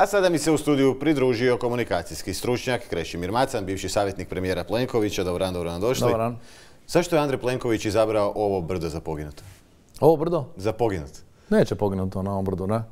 A sada mi se u studiju pridružio komunikacijski stručnjak Krešimir Macan, bivši savjetnik premijera Plenkovića. Dobar dan, dobro nam došli. Zašto je Andrej Plenković izabrao ovo brdo za poginut? Ovo brdo? Za poginut. Neće poginut na ovom brdu, ne?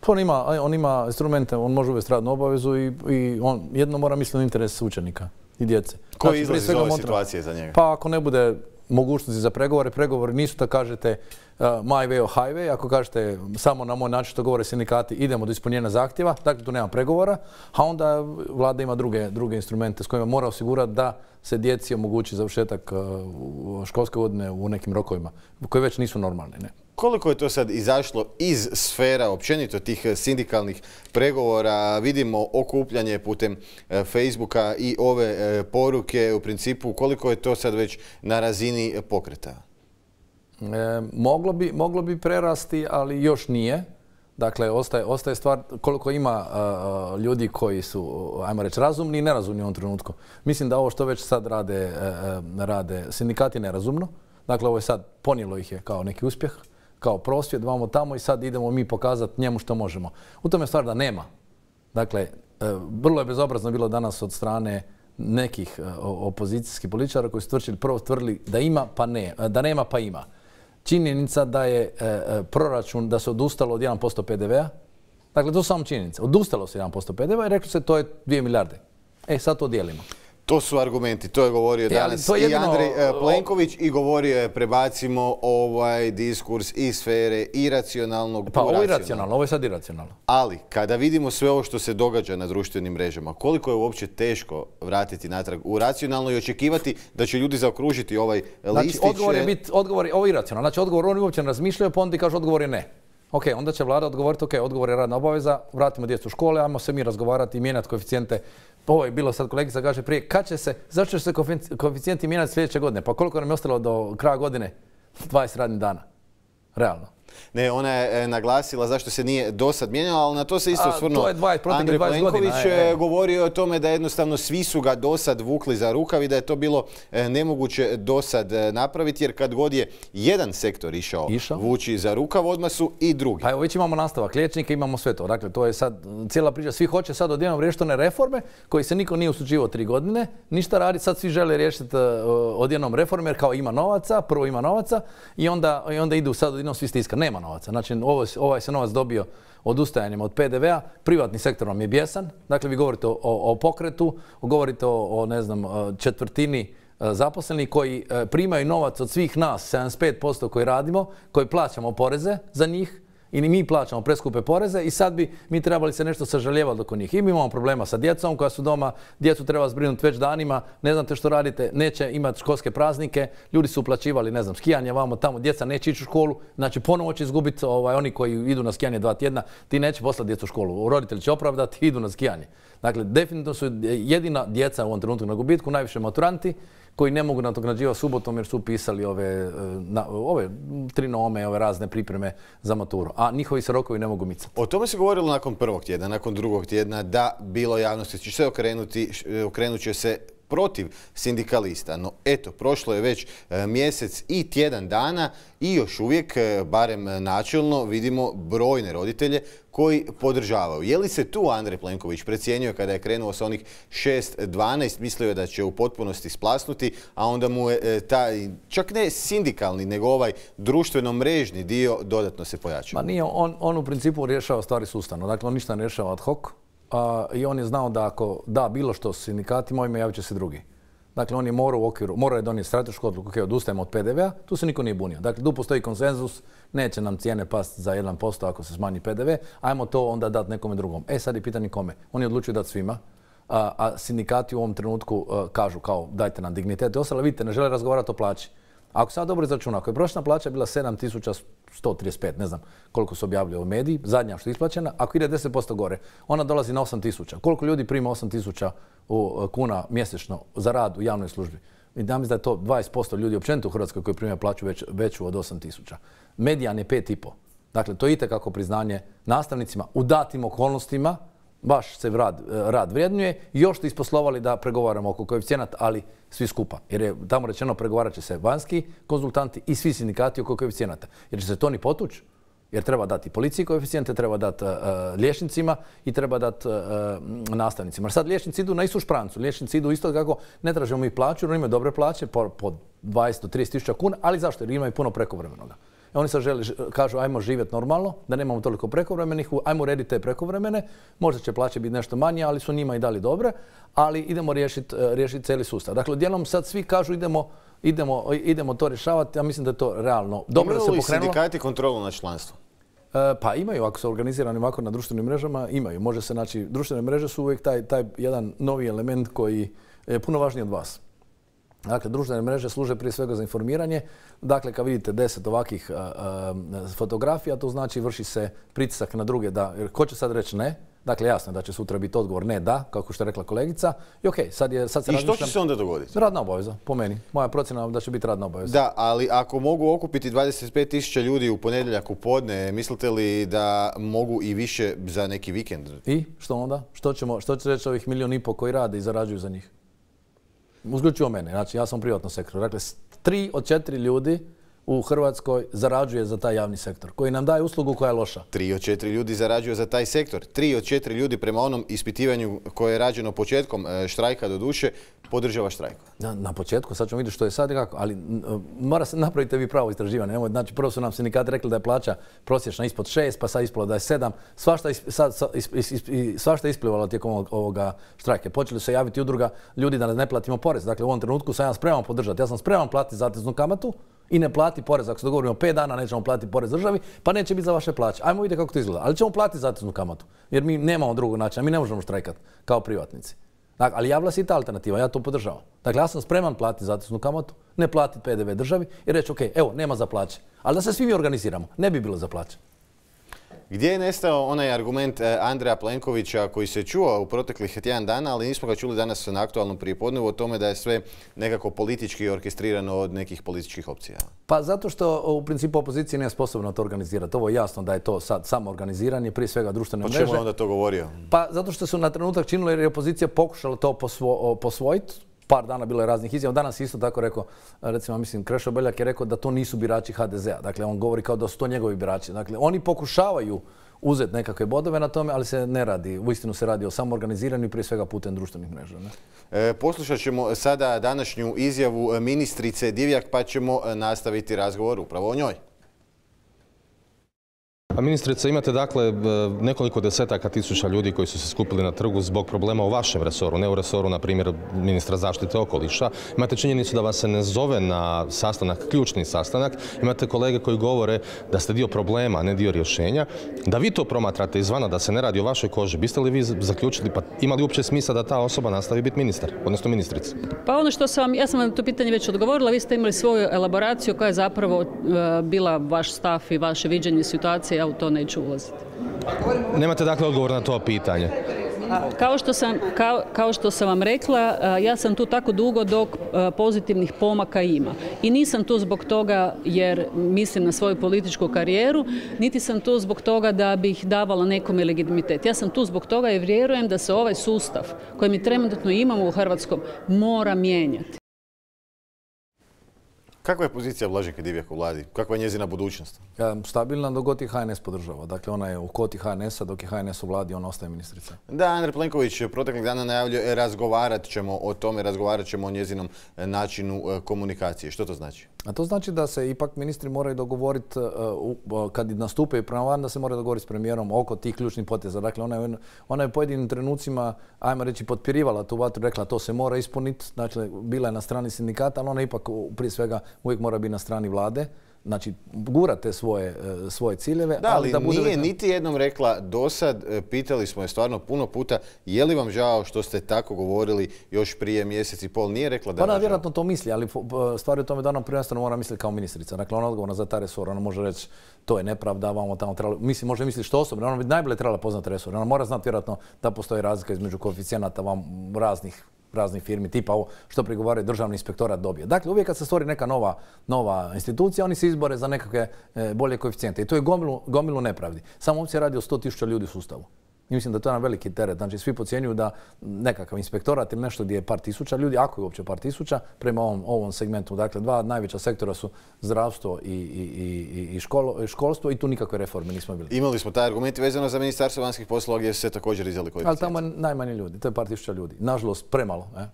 Pa on ima, e, on ima instrumente, on može uvesti radnu obavezu i, on jedno mora misliti na interes učenika i djece. Koji znači, iz ove situacije za njega? Pa ako ne bude mogućnosti za pregovore. Pregovori nisu da kažete uh, my way or highway. Ako kažete samo na moj način što govore sindikati, idemo do ispunjenja zahtjeva, dakle tu nema pregovora, a onda vlada ima druge, instrumente s kojima mora osigurati da se djeci omogući završetak uh, školske godine u nekim rokovima koji već nisu normalni. Ne? Koliko je to sad izašlo iz sfera općenito tih e, sindikalnih pregovora? Vidimo okupljanje putem e, Facebooka i ove e, poruke u principu. Koliko je to sad već na razini pokreta? moglo, bi, prerasti, ali još nije. Dakle, ostaje, ostaje stvar koliko ima ljudi koji su, ajmo reći, razumni i nerazumni u ovom trenutku. Mislim da ovo što već sad rade, rade sindikati nerazumno. Dakle, ovo je sad ponijelo ih je kao neki uspjeh kao prosvjed vamo tamo i sad idemo mi pokazati njemu što možemo. U tome je stvar da nema. Dakle, e, vrlo je bezobrazno bilo danas od strane nekih e, opozicijskih političara koji su tvrčili, prvo tvrdili da ima pa ne, e, da nema pa ima. Činjenica da je proračun, da se odustalo od 1% PDV-a, dakle to su samo činjenice, odustalo se 1% PDV-a i rekli se to je 2 milijarde. E sad to dijelimo. To su argumenti, to je govorio e, danas i Andrej e, Plenković i govorio je prebacimo ovaj diskurs iz sfere iracionalnog Pa ovo je iracionalno, ovo je sad iracionalno. Ali kada vidimo sve ovo što se događa na društvenim mrežama, koliko je uopće teško vratiti natrag u racionalno i očekivati da će ljudi zaokružiti ovaj znači, listić? Znači, odgovor je e, bit, odgovor je ovo iracionalno. Znači, odgovor oni uopće ne razmišljaju, pa onda ti kažu odgovor je ne. Ok, onda će vlada odgovoriti, ok, odgovor je radna obaveza, vratimo djecu u škole, ajmo se mi razgovarati i mijenjati koeficijente. Ovo je bilo sad kolegica kaže prije, kad će se, zašto će se koeficijenti mijenjati sljedeće godine? Pa koliko nam je ostalo do kraja godine? 20 radnih dana. Realno. Ne, ona je e, naglasila zašto se nije dosad mijenjala, ali na to se isto osvrnuo. Andrej Plenković e. E, govorio o tome da jednostavno svi su ga do sad vukli za rukav i da je to bilo nemoguće do sad napraviti, jer kad god je jedan sektor išao, vući za rukav, odmah su i drugi. Pa evo, već imamo nastavak liječnika, imamo sve to. Dakle, to je sad cijela priča. Svi hoće sad odjednom riješiti one reforme koji se niko nije usuđivao tri godine, ništa radi, sad svi žele riješiti odjednom reforme jer kao ima novaca, prvo ima novaca i onda, i onda idu sad odjednom svi nema novaca. Znači, ovaj se novac dobio odustajanjem od PDV-a, privatni sektor vam je bjesan, Dakle, vi govorite o, pokretu, govorite o, ne znam, e, četvrtini e, zaposleni koji e, primaju novac od svih nas, 75% koji radimo, koji plaćamo poreze za njih, i mi plaćamo preskupe poreze i sad bi mi trebali se nešto sažaljevati oko njih. I mi imamo problema sa djecom koja su doma, djecu treba zbrinuti već danima, ne znate što radite, neće imati školske praznike, ljudi su uplaćivali, ne znam, skijanje vamo tamo, djeca neće ići u školu, znači ponovo će izgubiti ovaj, oni koji idu na skijanje dva tjedna, ti neće poslati djecu u školu, roditelji će opravdati, idu na skijanje. Dakle, definitivno su jedina djeca u ovom trenutku na gubitku, najviše maturanti, koji ne mogu natoknađivati subotom jer su upisali ove, e, tri ove trinome, ove razne pripreme za maturu, a njihovi se rokovi ne mogu micati. O tome se govorilo nakon prvog tjedna, nakon drugog tjedna, da bilo javnosti će znači, se okrenuti, e, okrenut će se protiv sindikalista. No eto, prošlo je već e, mjesec i tjedan dana i još uvijek, e, barem načelno, vidimo brojne roditelje koji podržavaju. Je li se tu Andrej Plenković precijenio kada je krenuo sa onih 6-12, mislio je da će u potpunosti splasnuti, a onda mu je e, taj, čak ne sindikalni, nego ovaj društveno-mrežni dio dodatno se pojačao? Ma nije, on, on u principu rješava stvari sustavno. Dakle, on ništa ne rješava ad hoc, i on je znao da ako da bilo što sindikatima, ovime javit će se drugi. Dakle, on je morao u okviru, morao je donijeti stratešku odluku, ok, odustajemo od PDV-a, tu se niko nije bunio. Dakle, tu postoji konsenzus, neće nam cijene pasti za 1% ako se smanji PDV, ajmo to onda dati nekome drugom. E, sad je pitanje kome. Oni odlučuju dati svima, a, sindikati u ovom trenutku kažu kao dajte nam dignitet i ostalo, vidite, ne žele razgovarati o plaći. Ako sam dobro izračunao, ako je prošla plaća bila 7135, ne znam koliko se objavljuje u mediji, zadnja što je isplaćena, ako ide 10% gore, ona dolazi na 8000. Koliko ljudi prima 8000 e, kuna mjesečno za rad u javnoj službi? I da mislim da je to 20% ljudi općenito u Hrvatskoj koji primaju plaću veću od 8000. Medijan je 5,5. Dakle, to je itekako priznanje nastavnicima u datim okolnostima, baš se rad, rad vrijednjuje. Još ste isposlovali da pregovaramo oko koeficijenata, ali svi skupa. Jer je tamo rečeno pregovarat će se vanjski konzultanti i svi sindikati oko koeficijenata. Jer će se to ni potući. Jer treba dati policiji koeficijente, treba dati eh, liječnicima i treba dati eh, nastavnicima. sad liječnici idu na istu šprancu. Liječnici idu isto kako ne tražimo mi plaću, jer imaju dobre plaće po, po 20-30 tisuća kuna, ali zašto? Jer imaju puno prekovremenoga. Oni sad žele, kažu ajmo živjeti normalno, da nemamo toliko prekovremenih, ajmo urediti te prekovremene, možda će plaće biti nešto manje, ali su njima i dali dobre, ali idemo riješiti e, cijeli sustav. Dakle, djelom sad svi kažu idemo idemo, idemo to rješavati, ja mislim da je to realno. Dobro da se pokrenulo. Imaju li sindikati kontrolu na članstvo? E, pa imaju, ako su organizirani ovako na društvenim mrežama, imaju. Može se naći, društvene mreže su uvijek taj, taj jedan novi element koji je puno važniji od vas. Dakle, društvene mreže služe prije svega za informiranje. Dakle, kad vidite deset ovakvih fotografija, to znači vrši se pritisak na druge da, jer ko će sad reći ne, Dakle, jasno je da će sutra biti odgovor ne da, kako što je rekla kolegica. I okej, sad, sad se I što će se onda dogoditi? Radna obaveza, po meni. Moja procjena da će biti radna obaveza. Da, ali ako mogu okupiti 25.000 ljudi u ponedjeljak u podne, mislite li da mogu i više za neki vikend? I što onda? Što, ćemo, što će reći ovih milijun i pol koji rade i zarađuju za njih? Uzključivo mene, znači ja sam u privatnom sektoru, Dakle, tri od četiri ljudi u Hrvatskoj zarađuje za taj javni sektor, koji nam daje uslugu koja je loša. Tri od četiri ljudi zarađuje za taj sektor. Tri od četiri ljudi prema onom ispitivanju koje je rađeno početkom e, štrajka doduše, podržava štrajk. Na, početku, sad ćemo vidjeti što je sad i kako, ali e, mora se napraviti vi pravo istraživanje. znači, prvo su nam sindikati rekli da je plaća prosječna ispod šest, pa sad ispilo da je sedam. Svašta, je isplivalo tijekom ovoga štrajka. Počeli se javiti udruga ljudi da ne platimo porez. Dakle, u ovom trenutku sam ja spreman podržati. Ja sam spreman platiti zateznu kamatu, i ne plati porez. Ako se dogovorimo 5 dana nećemo platiti porez državi, pa neće biti za vaše plaće. Ajmo vidjeti kako to izgleda. Ali ćemo platiti zateznu kamatu. Jer mi nemamo drugog načina. Mi ne možemo štrajkati kao privatnici. Dakle, ali ja se i ta alternativa, ja to podržavam. Dakle, ja sam spreman platiti zateznu kamatu, ne platiti PDV državi i reći, ok, evo, nema za plaće. Ali da se svi mi organiziramo, ne bi bilo za plaće. Gdje je nestao onaj argument e, Andreja Plenkovića koji se čuo u proteklih tjedan dana, ali nismo ga čuli danas na aktualnom prijepodnevu o tome da je sve nekako politički orkestrirano od nekih političkih opcija? Pa zato što e, u principu opozicija nije sposobna to organizirati. Ovo je jasno da je to sad samo organiziranje, prije svega društvene pa mreže. Pa čemu onda to govorio? Pa zato što su na trenutak činili jer je opozicija pokušala to posvojiti par dana bilo je raznih izjava. Danas je isto tako rekao, recimo, mislim, Krešo Beljak je rekao da to nisu birači HDZ-a. Dakle, on govori kao da su to njegovi birači. Dakle, oni pokušavaju uzeti nekakve bodove na tome, ali se ne radi. Uistinu se radi o samoorganiziranju i prije svega putem društvenih mreža. Ne? E, poslušat ćemo sada današnju izjavu ministrice Divjak pa ćemo e, nastaviti razgovor upravo o njoj. A ministrice, imate dakle e, nekoliko desetaka tisuća ljudi koji su se skupili na trgu zbog problema u vašem resoru, ne u resoru, na primjer, ministra zaštite okoliša. Imate činjenicu da vas se ne zove na sastanak, ključni sastanak. Imate kolege koji govore da ste dio problema, ne dio rješenja. Da vi to promatrate izvana, da se ne radi o vašoj koži, biste li vi zaključili, pa imali li uopće smisla da ta osoba nastavi biti ministar, odnosno ministrica? Pa ono što sam, ja sam vam to pitanje već odgovorila, vi ste imali svoju elaboraciju koja je zapravo e, bila vaš stav i vaše viđenje situacije ja u to neću ulaziti. Nemate dakle odgovor na to pitanje? Kao što, sam, što sam vam rekla, ja sam tu tako dugo dok pozitivnih pomaka ima. I nisam tu zbog toga jer mislim na svoju političku karijeru, niti sam tu zbog toga da bih davala nekome legitimitet. Ja sam tu zbog toga jer vjerujem da se ovaj sustav koji mi trenutno imamo u Hrvatskom mora mijenjati. Kakva je pozicija Blaženke Divjak u vladi? Kakva je njezina budućnost? Stabilna dok god je HNS podržava. Dakle, ona je u koti HNS-a, dok je HNS u vladi, ona ostaje ministrica. Da, Andrej Plenković proteklih dana najavljuje e, razgovarat ćemo o tome, razgovarat ćemo o njezinom e, načinu e, komunikacije. Što to znači? A to znači da se ipak ministri moraju dogovoriti, kad nastupaju prema van, da se moraju dogovoriti s premijerom oko tih ključnih poteza. Dakle, ona je, u pojedinim trenucima, ajmo reći, potpirivala tu vatru, rekla to se mora ispuniti. Dakle, bila je na strani sindikata, ali ona ipak prije svega uvijek mora biti na strani vlade, znači gura te svoje, e, svoje ciljeve. Da, ali, da bude nije niti jednom rekla do sad, e, pitali smo je stvarno puno puta, je li vam žao što ste tako govorili još prije mjesec i pol, nije rekla da Pa ona vjerojatno to misli, ali e, stvar je u tome da ona prvenstveno mora misliti kao ministrica. Dakle, ona odgovorna za ta resor, ona može reći to je nepravda, vamo tamo trebalo, mislim, može misliti što osobno, ona bi najbolje trebala poznati resor. Ona mora znati vjerojatno da postoji razlika između koeficijenata vam raznih raznih firmi tipa ovo što prigovaraju državni inspektorat dobije. Dakle, uvijek kad se stvori neka nova, nova institucija, oni se izbore za nekakve e, bolje koeficijente. I to je gomilu, gomilu nepravdi. Samo ovdje se radi o 100.000 ljudi u sustavu. I mislim da to je jedan veliki teret. Znači, svi pocijenjuju da nekakav inspektorat ili nešto gdje je par tisuća ljudi, ako je uopće par tisuća, prema ovom, ovom segmentu. Dakle, dva najveća sektora su zdravstvo i, školstvo i tu nikakve reforme nismo bili. Imali smo taj argument vezano za ministarstvo vanjskih poslova gdje su se također izjeli koeficijenti. Ali tamo je najmanje ljudi, to je par tisuća ljudi. Nažalost, premalo. ne.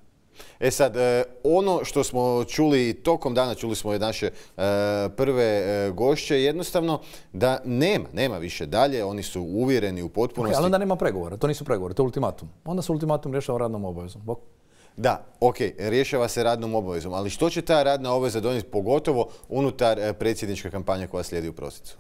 E sad, e, ono što smo čuli tokom dana, čuli smo i naše e, prve e, gošće, jednostavno da nema, nema više dalje, oni su uvjereni u potpunosti. ali onda nema pregovora, to nisu pregovore, to je ultimatum. Onda se ultimatum rješava radnom obavezom. Da, ok, rješava se radnom obavezom, ali što će ta radna obaveza donijeti pogotovo unutar eh, predsjedničke kampanje koja slijedi u prosincu?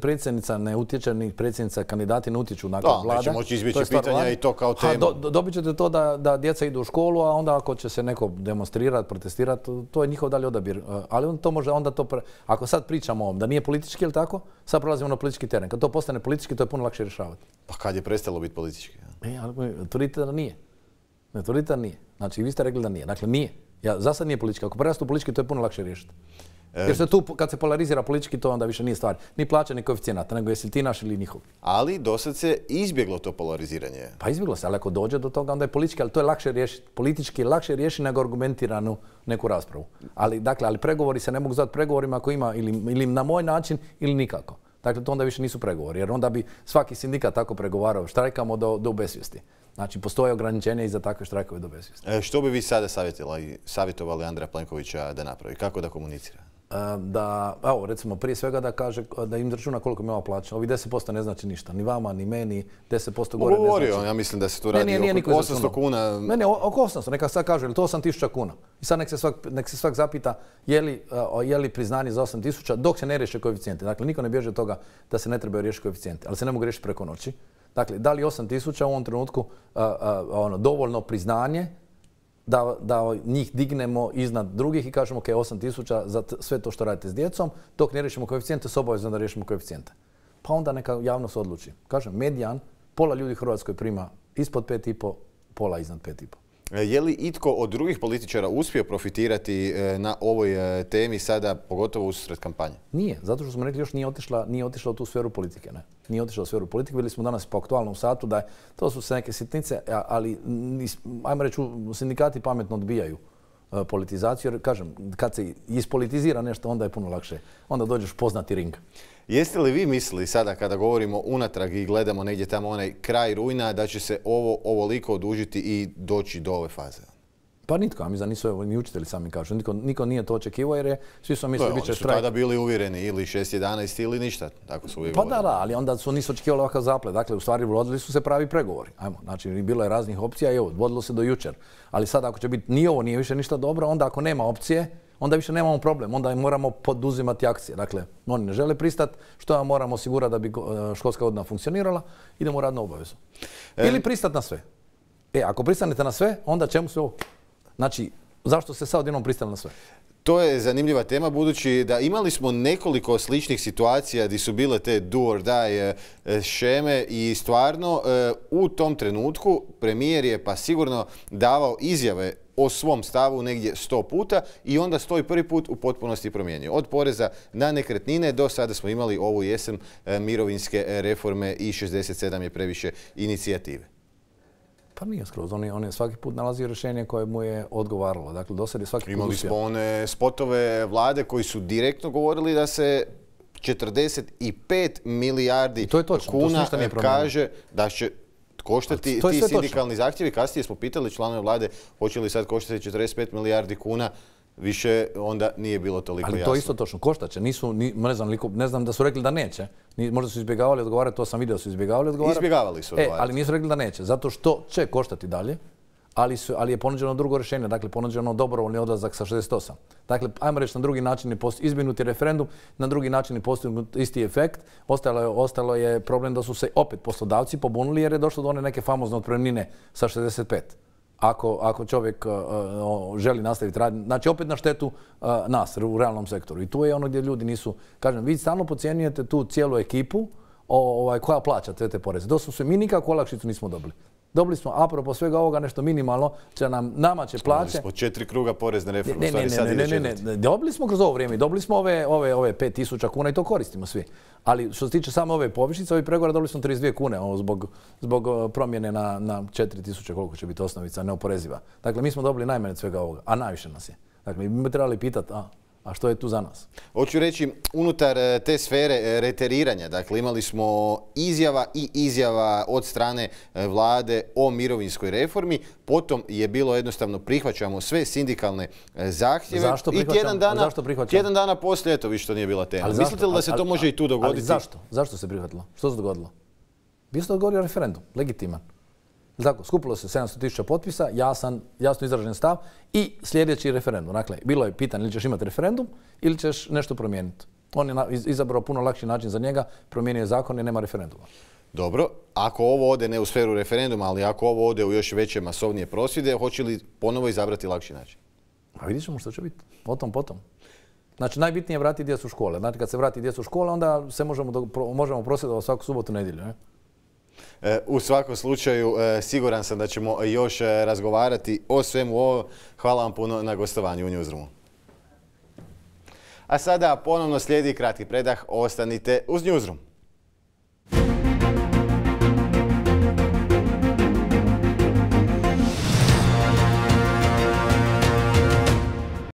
Predsjednica ne utječe, ni predsjednica kandidati ne utječu nakon da, vlada. Da, moći izbjeći pitanja i to kao tema. dobit ćete to da, djeca idu u školu, a onda ako će se neko demonstrirati, protestirati, to je njihov dalje odabir. Eh, ali on to može onda to... Ako sad pričamo o ovom, da nije politički, ili tako? Sad prolazimo na politički teren. Kad to postane politički, to je puno lakše rješavati. Pa kad je prestalo biti politički? E, eh, tvrdite da nije. Ne tvrdite da nije. Znači, vi ste rekli da nije. Dakle, nije. Ja, za sad nije politička. Ako prerastu politički, to je puno lakše riješiti. E, jer se tu, kad se polarizira politički, to onda više nije stvar. Ni plaća, ni koeficijenata, nego jesi ti naš ili njihov. Ali dosad se izbjeglo to polariziranje. Pa izbjeglo se, ali ako dođe do toga, onda je politički, ali to je lakše riješiti. Politički je lakše riješiti nego argumentiranu neku raspravu. Ali, dakle, ali pregovori se ne mogu zvati pregovorima ako ima ili, na moj način ili nikako. Dakle, to onda više nisu pregovori, jer onda bi svaki sindikat tako pregovarao, štrajkamo do, do besvijesti. Znači, postoje ograničenje i za takve štrajkove do besvijesti. E, što bi vi sada savjetovali, Andreja Plenkovića da napravi? Kako da komunicira? E, da, evo, recimo, prije svega da kaže da im računa koliko mi ova plaća. Ovi 10% ne znači ništa. Ni vama, ni meni. 10% gore ne znači. govorio ja mislim da se tu radi oko 800 kuna. Ne, ne, oko 800. Neka sad kažu, je li to 8000 kuna? I sad nek se svak, zapita e, je li, priznanje za 8000 dok se ne riješe koeficijenti. Dakle, niko ne bježe od toga da se ne trebaju riješiti koeficijenti. Ali se ne mogu riješiti preko noći. Dakle, da li tisuća u ovom trenutku ono, dovoljno priznanje da, njih dignemo iznad drugih i kažemo ok, tisuća za sve to što radite s djecom, dok ne riješimo koeficijente, s obavezno da riješimo koeficijente. Pa onda neka javnost odluči. Kažem, medijan, pola ljudi u Hrvatskoj prima ispod 5,5, pola iznad 5,5. E, je li itko od drugih političara uspio profitirati e, na ovoj e, temi sada, pogotovo sred kampanje? Nije, zato što smo rekli još nije otišla, nije otišla u tu sferu politike. Ne? Nije otišla u sferu politike, bili smo danas po aktualnom satu da to su se neke sitnice, ali ajmo reći, sindikati pametno odbijaju E, politizaciju, jer kažem, kad se ispolitizira nešto, onda je puno lakše. Onda dođeš poznati ring. Jeste li vi mislili sada kada govorimo unatrag i gledamo negdje tamo onaj kraj rujna da će se ovo ovoliko odužiti i doći do ove faze? Pa nitko, ja mislim da nisu ni učitelji sami kažu. nitko niko nije to očekivao jer je, svi su mislili bit će su tada bili uvjereni ili 6.11 ili ništa, tako su uvijek Pa da, da, ali onda su nisu očekivali ovakav zaplet. Dakle, u stvari vodili su se pravi pregovori. Ajmo, znači bilo je raznih opcija i evo, vodilo se do jučer. Ali sad ako će biti ni ovo nije više ništa dobro, onda ako nema opcije, onda više nemamo problem, onda moramo poduzimati akcije. Dakle, oni ne žele pristati, što ja moramo osigurati da bi e, školska godina funkcionirala, idemo u radnu obavezu. E, ili pristati na sve. E, ako pristanete na sve, onda čemu se Znači, zašto se sad jednom pristali na sve? To je zanimljiva tema budući da imali smo nekoliko sličnih situacija gdje su bile te do or die šeme eh, eh, i stvarno eh, u tom trenutku premijer je pa sigurno davao izjave o svom stavu negdje sto puta i onda stoji prvi put u potpunosti promijenio. Od poreza na nekretnine do sada smo imali ovu jesen mirovinske reforme i 67 je previše inicijative. Pa nije skroz. On je, svaki put nalazio rješenje koje mu je odgovaralo. Dakle, do sad je svaki put Imali smo one spotove vlade koji su direktno govorili da se 45 milijardi kuna to e, kaže da će koštati ti sindikalni zahtjevi. Kasnije smo pitali članove vlade hoće li sad koštati 45 milijardi kuna više onda nije bilo toliko jasno. Ali to isto točno, košta će. Nisu, ne, znam, ne znam da su rekli da neće. možda su izbjegavali odgovarati, to sam vidio su izbjegavali odgovarati. Izbjegavali su e, odgovarati. ali nisu rekli da neće, zato što će koštati dalje. Ali, je ponuđeno drugo rješenje, dakle ponuđeno dobrovoljni odlazak sa 68. Dakle, ajmo reći na drugi način je referendum, na drugi način je postignut isti efekt. Ostalo je, problem da su se opet poslodavci pobunili jer je došlo do one neke famozne otpremnine sa 65 ako, čovjek e, želi nastaviti raditi. Znači opet na štetu e, nas u realnom sektoru. I tu je ono gdje ljudi nisu, kažem, vi stalno pocijenjujete tu cijelu ekipu ovaj, koja plaća te, te poreze. se mi nikakvu olakšicu nismo dobili. Dobili smo, apropo svega ovoga, nešto minimalno, će nam, nama će plaće... Dobili smo četiri kruga porezne reforme, ne, dobili smo kroz ovo vrijeme, dobili smo ove, ove, ove 5000 kuna i to koristimo svi. Ali što se tiče samo ove povišice, ovih pregovora dobili smo 32 kune zbog, zbog promjene na, na 4000 koliko će biti osnovica neoporeziva. Dakle, mi smo dobili najmanje svega ovoga, a najviše nas je. Dakle, mi bi trebali pitati, a a što je tu za nas? Hoću reći, unutar e, te sfere e, reteriranja, dakle imali smo izjava i izjava od strane e, vlade o mirovinskoj reformi, potom je bilo jednostavno prihvaćamo sve sindikalne zahtjeve zašto i tjedan dana, tjedan dana poslije, eto više što nije bila tema. Mislite li da se to može i tu dogoditi? zašto? Zašto se prihvatilo? Što se dogodilo? Bilo se referendum, legitiman. Tako, skupilo se 700.000 potpisa, jasan, jasno izražen stav i sljedeći referendum. Dakle, bilo je pitanje ili ćeš imati referendum ili ćeš nešto promijeniti. On je izabrao puno lakši način za njega, promijenio je zakon i nema referenduma. Dobro, ako ovo ode ne u sferu referenduma, ali ako ovo ode u još veće masovnije prosvjede, hoće li ponovo izabrati lakši način? A pa vidjet ćemo što će biti. Potom, potom. Znači, najbitnije je vratiti djecu u škole. Znači, kad se vrati djecu u škole, onda se možemo, možemo prosvjedovati svaku subotu, nedjelju. Ne? E, u svakom slučaju, e, siguran sam da ćemo još e, razgovarati o svemu ovo. Hvala vam puno na gostovanju u Newsroomu. A sada ponovno slijedi kratki predah. Ostanite uz Newsroom.